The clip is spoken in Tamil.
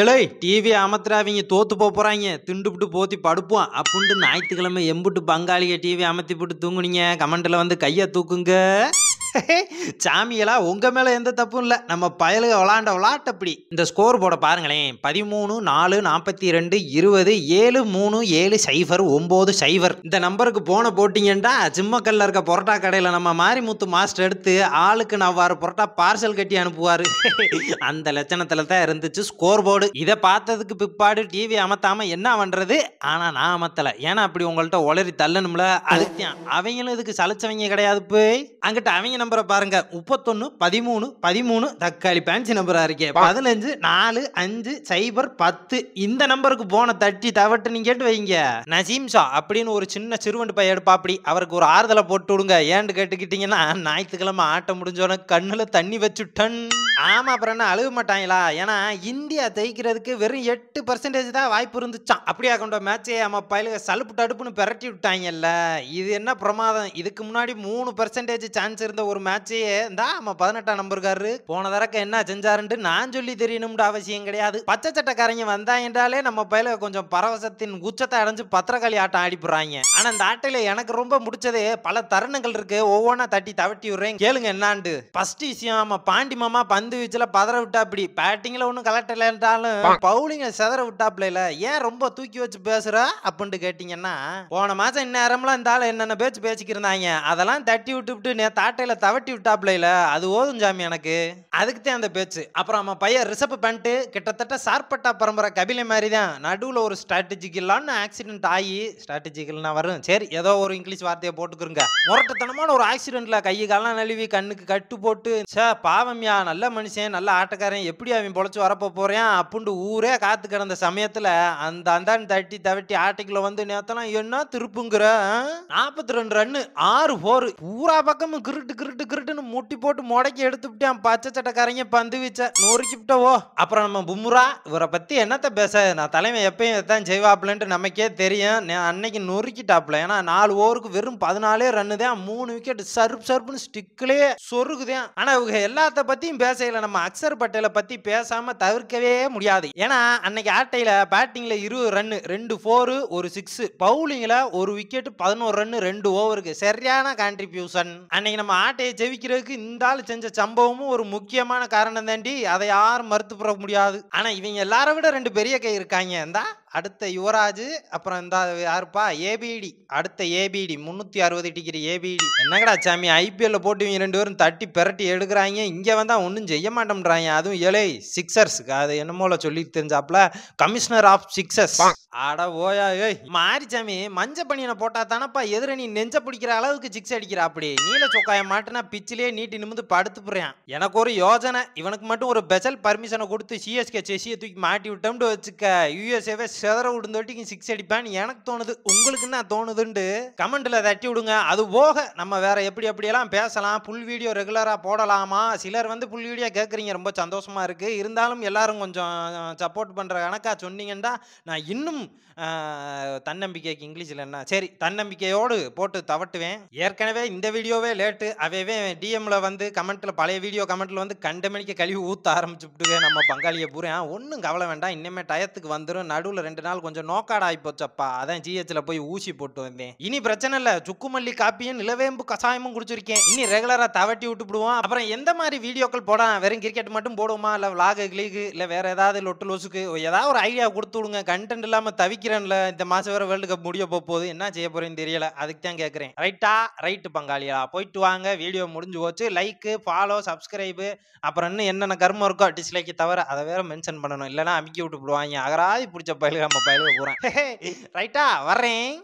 ஏழை டிவி அமர்த்துறாவிங்க தோத்து போகிறாங்க திண்டுபிட்டு போத்தி படுப்போம் அப்படின்ட்டு ஞாயிற்றுக்கிழமை எம்புட்டு பங்காளியை டிவி அமர்த்தி போட்டு தூங்குனீங்க கமெண்ட்டில் வந்து கையை தூக்குங்க சாமியலா உங்கள் மேலே எந்த தப்பும் இல்லை நம்ம பயலுக விளாண்ட விளாட்டப்படி இந்த ஸ்கோர் போட பாருங்களேன் பதிமூணு நாலு நாற்பத்தி ரெண்டு இருபது ஏழு மூணு ஏழு சைஃபர் ஒன்பது சைபர் இந்த நம்பருக்கு போன போட்டிங்கன்னா ஜிம்மக்கல்ல இருக்க பொரோட்டா கடையில் நம்ம முத்து மாஸ்டர் எடுத்து ஆளுக்கு நவ்வாறு பொரோட்டா பார்சல் கட்டி அனுப்புவார் அந்த லட்சணத்தில் தான் இருந்துச்சு ஸ்கோர் போர்டு இதை பார்த்ததுக்கு பிற்பாடு டிவி அமத்தாமல் என்ன பண்ணுறது ஆனால் நான் அமத்தலை ஏன்னா அப்படி உங்கள்கிட்ட ஒளரி தள்ளணும்ல அதுதான் அவங்களும் இதுக்கு சலிச்சவங்க கிடையாது போய் அங்கிட்ட அவங்க நம்பரை பாருங்க முப்பத்தொன்னு பதிமூணு பதிமூணு தக்காளி பேன்சி நம்பரா இருக்கே பதினஞ்சு நாலு அஞ்சு சைபர் பத்து இந்த நம்பருக்கு போன தட்டி தவட்டு நீங்க கேட்டு வைங்க நசீம் ஷா அப்படின்னு ஒரு சின்ன சிறுவண்டு பையன் எடுப்பாப்படி அவருக்கு ஒரு ஆறுதலை போட்டு விடுங்க ஏன்னு கேட்டுக்கிட்டீங்கன்னா ஞாயிற்றுக்கிழமை ஆட்டம் முடிஞ்சோன்னு கண்ணுல தண்ணி வச்சுட்டன் ஆமா அப்புறம் என்ன அழுக மாட்டாங்களா ஏன்னா இந்தியா தைக்கிறதுக்கு வெறும் எட்டு பர்சன்டேஜ் தான் வாய்ப்பு இருந்துச்சான் அப்படியா கொண்ட மேட்சே நம்ம பயிலுக சலுப்பு தடுப்புன்னு பிரட்டி விட்டாங்கல்ல இது என்ன பிரமாதம் இதுக்கு முன்னாடி மூணு பர்சன்டேஜ் சான்ஸ் இருந்த ஒரு ஒரு மேட்சையே இந்தா நம்ம பதினெட்டாம் நம்பருக்காரு போன தரக்க என்ன செஞ்சாருன்ட்டு நான் சொல்லி தெரியணும்னு அவசியம் கிடையாது பச்சை சட்டக்காரங்க வந்தா என்றாலே நம்ம பயில கொஞ்சம் பரவசத்தின் உச்சத்தை அடைஞ்சு பத்திரக்காளி ஆட்டம் ஆடிப்படுறாங்க ஆனா இந்த ஆட்டையில எனக்கு ரொம்ப முடிச்சதே பல தருணங்கள் இருக்கு ஒவ்வொன்றா தட்டி தவட்டி விடுறேன் கேளுங்க என்னான்ட்டு ஃபர்ஸ்ட் விஷயம் நம்ம பாண்டி மாமா பந்து வீச்சில் பதற விட்டா அப்படி பேட்டிங்ல ஒன்றும் கலட்டலைன்றாலும் பவுலிங்க செதற விட்டாப்ல இல்ல ஏன் ரொம்ப தூக்கி வச்சு பேசுற அப்படின்னு கேட்டீங்கன்னா போன மாசம் இந்நேரம்லாம் இந்த ஆள் என்னென்ன பேச்சு பேசிக்கிருந்தாங்க அதெல்லாம் தட்டி விட்டுவிட்டு நேற்று தாட்டையில தவட்டி விட்டாப்லையில அது ஓதும் ஜாமி எனக்கு அதுக்குத்தான் அந்த பேச்சு அப்புறம் அவன் பையன் ரிசப் பண்ணிட்டு கிட்டத்தட்ட சார்பட்டா பரம்பரை கபிலை மாதிரி தான் நடுவில் ஒரு ஸ்ட்ராட்டஜிக்கலான்னு ஆக்சிடென்ட் ஆகி ஸ்ட்ராட்டஜிக்கல்னா வரும் சரி ஏதோ ஒரு இங்கிலீஷ் வார்த்தையை போட்டுக்கிறங்க முரட்டத்தனமான ஒரு ஆக்சிடென்ட்ல கை காலம் நழுவி கண்ணுக்கு கட்டு போட்டு சே பாவம்யா நல்ல மனுஷன் நல்ல ஆட்டக்காரன் எப்படி அவன் பொழைச்சி வரப்போ போறேன் அப்படின்ட்டு ஊரே காத்து கிடந்த சமயத்துல அந்த அந்தான் தட்டி தவட்டி ஆட்டைக்குள்ள வந்து நேத்தலாம் என்ன திருப்புங்கிற நாற்பத்தி ரெண்டு ரன்னு ஆறு போர் பூரா பக்கமும் கிருட்டு கிருட்டு கிருட்டுன்னு முட்டி போட்டு முடக்கி எடுத்துவிட்டான் பச்சை சட்டக்காரங்க பந்து வீச்ச விட்டவோ அப்புறம் நம்ம பும்ரா இவரை பற்றி என்னத்த பேச நான் தலைமை எப்பயும் தான் செய்வாப்லன்ட்டு நமக்கே தெரியும் அன்னைக்கு நொறுக்கிட்டாப்ல ஏன்னா நாலு ஓவருக்கு வெறும் பதினாலே ரன்னு தான் மூணு விக்கெட் சருப் சருப்புன்னு ஸ்டிக்லேயே சொருகுதான் ஆனால் இவங்க எல்லாத்த பற்றியும் பேசையில் நம்ம அக்சர் பட்டேல பற்றி பேசாமல் தவிர்க்கவே முடியாது ஏன்னா அன்னைக்கு ஆட்டையில பேட்டிங்கில் இருபது ரன்னு ரெண்டு ஃபோரு ஒரு சிக்ஸு பவுலிங்கில் ஒரு விக்கெட்டு பதினோரு ரன்னு ரெண்டு ஓவருக்கு சரியான கான்ட்ரிபியூஷன் அன்னைக்கு நம்ம ஆட் நாட்டையை ஜெயிக்கிறதுக்கு இந்த ஆள் செஞ்ச சம்பவமும் ஒரு முக்கியமான காரணம் தாண்டி அதை யாரும் மறுத்து போட முடியாது ஆனா இவங்க எல்லாரை விட ரெண்டு பெரிய கை இருக்காங்க அடுத்த யுவராஜ் அப்புறம் இந்த யாருப்பா ஏபிடி அடுத்த ஏபிடி முந்நூற்றி அறுபது டிகிரி ஏபிடி என்னங்கடா சாமி ஐபிஎல்ல போட்டு ரெண்டு பேரும் தட்டி பெரட்டி எடுக்கிறாங்க இங்கே வந்தால் ஒன்றும் செய்ய மாட்டேன்றாங்க அதுவும் ஏழை சிக்ஸர்ஸுக்கு அது என்னமோல சொல்லி தெரிஞ்சாப்ல கமிஷனர் ஆஃப் சிக்ஸர்ஸ் அட ஓயா ஏய் சாமி மஞ்ச பணியனை போட்டால் தானப்பா எதிரணி நெஞ்ச பிடிக்கிற அளவுக்கு சிக்ஸ் அடிக்கிறா அப்படி நீல சொக்காய மாட்டினா பிச்சிலே நீட்டி நிமிந்து படுத்து போறேன் எனக்கு ஒரு யோஜனை இவனுக்கு மட்டும் ஒரு பெசல் பர்மிஷனை கொடுத்து சிஎஸ்கே செசியை தூக்கி மாட்டி விட்டோம்னு வச்சுக்க யூஎஸ்ஏவே செதற விடுந்தோட்டிக்கு சிக்ஸ் அடிப்பான்னு எனக்கு தோணுது உங்களுக்கு என்ன தோணுதுண்டு கமெண்ட்ல தட்டி விடுங்க அது போக நம்ம வேற எப்படி எப்படியெல்லாம் பேசலாம் புல் வீடியோ ரெகுலராக போடலாமா சிலர் வந்து புல் வீடியோ கேட்குறீங்க ரொம்ப சந்தோஷமா இருக்கு இருந்தாலும் எல்லாரும் கொஞ்சம் சப்போர்ட் பண்ற கணக்கா சொன்னீங்கன்னா நான் இன்னும் தன்னம்பிக்கைக்கு இங்கிலீஷில் என்ன சரி தன்னம்பிக்கையோடு போட்டு தவட்டுவேன் ஏற்கனவே இந்த வீடியோவே லேட்டு அவையவே டிஎம்ல வந்து கமெண்ட்ல பழைய வீடியோ கமெண்ட்ல வந்து கண்டமணிக்க கழிவு ஊத்த விட்டுவேன் நம்ம பங்காளியை பூரேன் ஒன்றும் கவலை வேண்டாம் இன்னுமே டயத்துக்கு வந்துடும் நடுவில் ரெண்டு ரெண்டு நாள் கொஞ்சம் நோக்காட ஆகிப்போச்சப்பா அதான் ஜிஹெச்ல போய் ஊசி போட்டு வந்தேன் இனி பிரச்சனை இல்லை சுக்குமல்லி காப்பியும் நிலவேம்பு கசாயமும் குடிச்சிருக்கேன் இனி ரெகுலரா தவட்டி விட்டு விடுவோம் அப்புறம் எந்த மாதிரி வீடியோக்கள் போட வெறும் கிரிக்கெட் மட்டும் போடுவோமா இல்லை விளாகு கிளீகு இல்லை வேற ஏதாவது லொட்டு லொசுக்கு ஏதாவது ஒரு ஐடியா கொடுத்து விடுங்க கண்டென்ட் இல்லாமல் தவிக்கிறேன்ல இந்த மாசம் வேற வேர்ல்டு கப் முடிய போகுது என்ன செய்ய போறேன்னு தெரியல அதுக்கு தான் கேட்குறேன் ரைட்டா ரைட்டு பங்காளியா போயிட்டு வாங்க வீடியோ முடிஞ்சு போச்சு லைக்கு ஃபாலோ சப்ஸ்கிரைப் அப்புறம் இன்னும் என்னென்ன கர்மம் இருக்கோ டிஸ்லைக்கு தவிர அதை வேற மென்ஷன் பண்ணணும் இல்லைனா அமுக்கி விட்டு விடுவாங்க அகராதி பிடிச்ச பயில்கள் இன்ஸ்டாகிராமை பயிலுக போகிறேன் ரைட்டா வர்றேன்